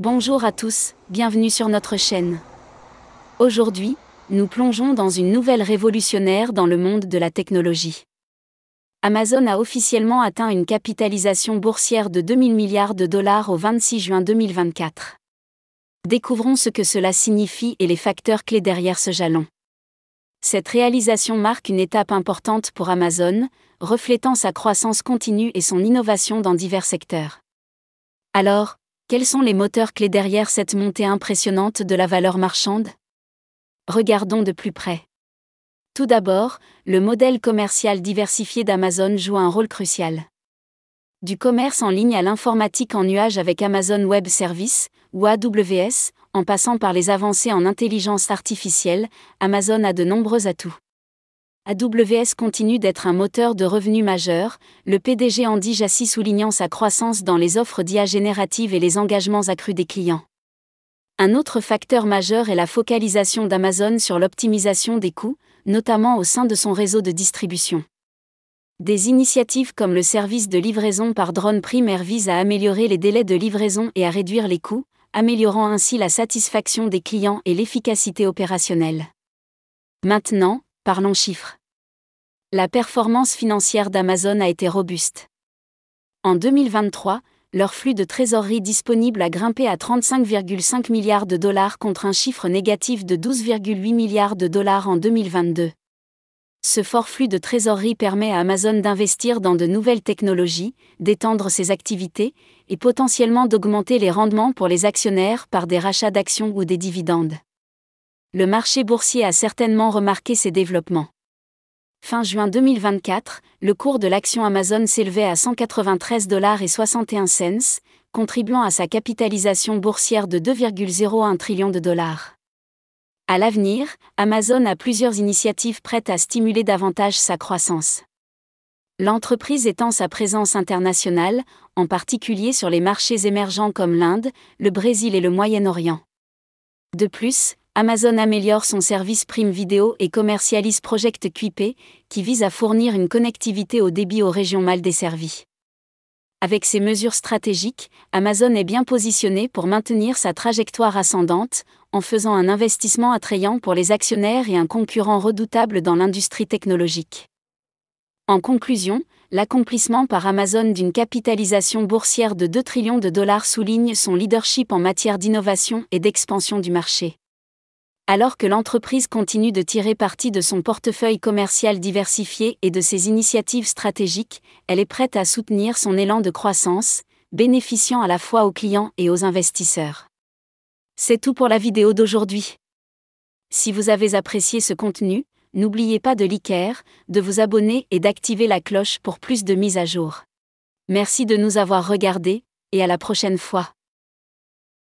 Bonjour à tous, bienvenue sur notre chaîne. Aujourd'hui, nous plongeons dans une nouvelle révolutionnaire dans le monde de la technologie. Amazon a officiellement atteint une capitalisation boursière de 2000 milliards de dollars au 26 juin 2024. Découvrons ce que cela signifie et les facteurs clés derrière ce jalon. Cette réalisation marque une étape importante pour Amazon, reflétant sa croissance continue et son innovation dans divers secteurs. Alors, quels sont les moteurs clés derrière cette montée impressionnante de la valeur marchande Regardons de plus près. Tout d'abord, le modèle commercial diversifié d'Amazon joue un rôle crucial. Du commerce en ligne à l'informatique en nuage avec Amazon Web Services, ou AWS, en passant par les avancées en intelligence artificielle, Amazon a de nombreux atouts. AWS continue d'être un moteur de revenus majeur, le PDG Andy Jassy soulignant sa croissance dans les offres d'IA génératives et les engagements accrus des clients. Un autre facteur majeur est la focalisation d'Amazon sur l'optimisation des coûts, notamment au sein de son réseau de distribution. Des initiatives comme le service de livraison par drone primaire visent à améliorer les délais de livraison et à réduire les coûts, améliorant ainsi la satisfaction des clients et l'efficacité opérationnelle. Maintenant, Parlons chiffres. La performance financière d'Amazon a été robuste. En 2023, leur flux de trésorerie disponible a grimpé à 35,5 milliards de dollars contre un chiffre négatif de 12,8 milliards de dollars en 2022. Ce fort flux de trésorerie permet à Amazon d'investir dans de nouvelles technologies, d'étendre ses activités et potentiellement d'augmenter les rendements pour les actionnaires par des rachats d'actions ou des dividendes le marché boursier a certainement remarqué ces développements. Fin juin 2024, le cours de l'action Amazon s'élevait à dollars et cents, contribuant à sa capitalisation boursière de 2,01 trillions de dollars. À l'avenir, Amazon a plusieurs initiatives prêtes à stimuler davantage sa croissance. L'entreprise étend sa présence internationale, en particulier sur les marchés émergents comme l'Inde, le Brésil et le Moyen-Orient. De plus, Amazon améliore son service Prime Video et commercialise Project QIP qui vise à fournir une connectivité au débit aux régions mal desservies. Avec ces mesures stratégiques, Amazon est bien positionné pour maintenir sa trajectoire ascendante, en faisant un investissement attrayant pour les actionnaires et un concurrent redoutable dans l'industrie technologique. En conclusion, l'accomplissement par Amazon d'une capitalisation boursière de 2 trillions de dollars souligne son leadership en matière d'innovation et d'expansion du marché. Alors que l'entreprise continue de tirer parti de son portefeuille commercial diversifié et de ses initiatives stratégiques, elle est prête à soutenir son élan de croissance, bénéficiant à la fois aux clients et aux investisseurs. C'est tout pour la vidéo d'aujourd'hui. Si vous avez apprécié ce contenu, n'oubliez pas de liker, de vous abonner et d'activer la cloche pour plus de mises à jour. Merci de nous avoir regardés, et à la prochaine fois.